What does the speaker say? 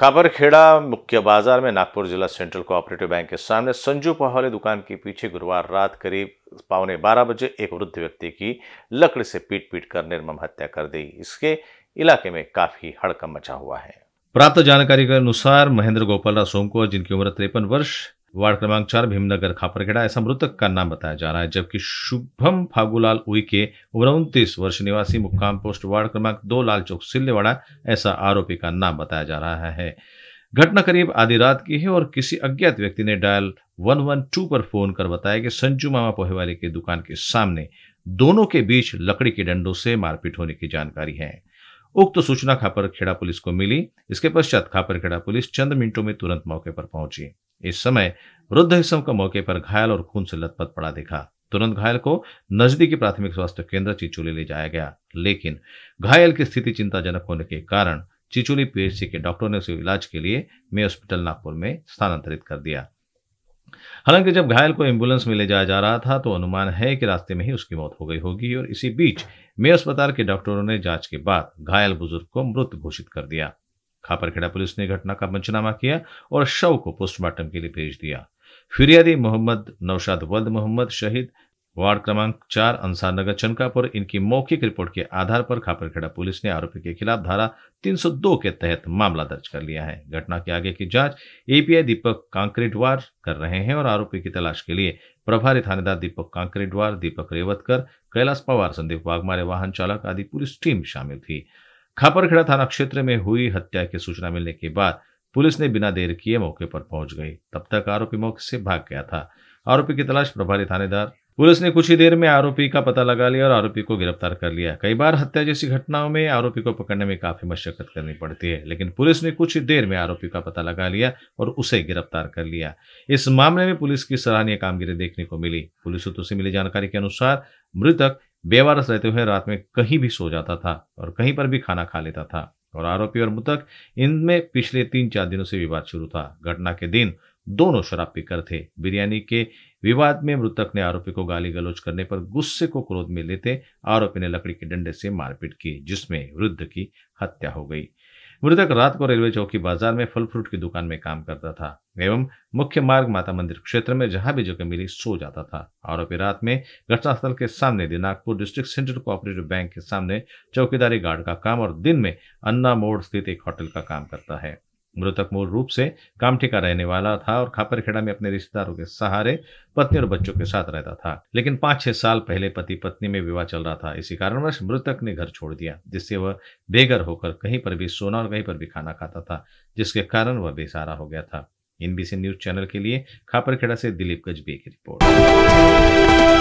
काबरखेड़ा मुख्य बाजार में नागपुर जिला सेंट्रल कोऑपरेटिव बैंक के सामने संजू पहवाले दुकान के पीछे गुरुवार रात करीब पौने बारह बजे एक वृद्ध व्यक्ति की लकड़ी से पीट पीट कर निर्मम हत्या कर दी इसके इलाके में काफी हड़कम मचा हुआ है प्राप्त जानकारी के अनुसार महेंद्र राव सोमकुआ जिनकी उम्र तिरपन वर्ष वार्ड क्रमांक चार भीमनगर खापरखेड़ा ऐसा मृतक का नाम बताया जा रहा है जबकि शुभम फागुलाल उइके उम्र उन्तीस वर्ष निवासी मुक्काम पोस्ट वार्ड क्रमांक दो लाल चौक सिल्लेवाड़ा ऐसा आरोपी का नाम बताया जा रहा है घटना करीब आधी रात की है और किसी अज्ञात व्यक्ति ने डायल 112 पर फोन कर बताया कि संजू मामा वाले की दुकान के सामने दोनों के बीच लकड़ी के डंडों से मारपीट होने की जानकारी है उक्त तो सूचना खापरखेड़ा पुलिस को मिली इसके पश्चात खापरखेड़ा पुलिस चंद मिनटों में तुरंत मौके पर पहुंची इस समय वृद्ध हिस्सों का मौके पर घायल और खून से लथपथ पड़ा दिखा तुरंत घायल को नजदीकी प्राथमिक स्वास्थ्य केंद्र चिचोली ले जाया गया लेकिन घायल की स्थिति चिंताजनक होने के कारण चिचोली पीएचसी के डॉक्टर ने उसे इलाज के लिए मे हॉस्पिटल नागपुर में स्थानांतरित कर दिया हालांकि जब घायल को एम्बुलेंस में ले जाया जा रहा था तो अनुमान है कि रास्ते में ही उसकी मौत हो गई होगी और इसी बीच मे अस्पताल के डॉक्टरों ने जांच के बाद घायल बुजुर्ग को मृत घोषित कर दिया खापरखेड़ा पुलिस ने घटना का पंचनामा किया और शव को पोस्टमार्टम के लिए भेज दिया फिरियादी मोहम्मद नौशाद वल्द मोहम्मद शहीद वार्ड क्रमांक चार अंसार नगर चनकापुर इनकी मौखिक रिपोर्ट के आधार पर खापरखेड़ा पुलिस ने आरोपी के खिलाफ धारा 302 के तहत मामला दर्ज कर लिया है घटना के आगे की जांच एपीआई दीपक कांकरेडवार कर रहे हैं और आरोपी की तलाश के लिए प्रभारी थानेदार दीपक कांकरेडवार दीपक रेवतकर कैलाश पवार संदीप वाघमारे वाहन चालक आदि पुलिस टीम शामिल थी खापरखेड़ा थाना क्षेत्र में हुई हत्या की सूचना मिलने के बाद पुलिस ने बिना देर किए मौके पर पहुंच गई तब तक आरोपी मौके से भाग गया था आरोपी की तलाश प्रभारी थानेदार पुलिस ने कुछ ही देर में आरोपी का पता लगा लिया और आरोपी को गिरफ्तार कर लिया कई बार हत्या जैसी घटनाओं में आरोपी को पकड़ने में काफी मशक्कत करनी पड़ती है लेकिन पुलिस ने कुछ ही देर में आरोपी का पता लगा लिया और उसे गिरफ्तार कर लिया इस मामले में पुलिस की सराहनीय कामगिरी देखने को मिली पुलिस सूत्रों से मिली जानकारी के अनुसार मृतक बेवारस रहते हुए रात में कहीं भी सो जाता था और कहीं पर भी खाना खा लेता था और आरोपी और मृतक इनमें पिछले तीन चार दिनों से विवाद शुरू था घटना के दिन दोनों शराब पीकर थे बिरयानी के विवाद में मृतक ने आरोपी को गाली गलौज करने पर गुस्से को क्रोध में लेते आरोपी ने लकड़ी के डंडे से मारपीट की जिसमें वृद्ध की हत्या हो गई मृतक रात को रेलवे चौकी बाजार में फल फ्रूट की दुकान में काम करता था एवं मुख्य मार्ग माता मंदिर क्षेत्र में जहां भी जगह मिली सो जाता था आरोपी रात में घटनास्थल के सामने Dinajpur district central cooperative bank के सामने चौकीदारी गार्ड का काम और दिन में अन्ना मोड़ स्थित एक होटल का काम करता है मृतक मूल रूप से कामठी का रहने वाला था और खापरखेड़ा में अपने रिश्तेदारों के सहारे पत्नी और बच्चों के साथ रहता था लेकिन पांच छह साल पहले पति पत्नी में विवाह चल रहा था इसी कारणवश मृतक ने घर छोड़ दिया जिससे वह बेघर होकर कहीं पर भी सोना और कहीं पर भी खाना खाता था जिसके कारण वह बेसहारा हो गया था एनबीसी न्यूज चैनल के लिए खापरखेड़ा से दिलीप गजबे की रिपोर्ट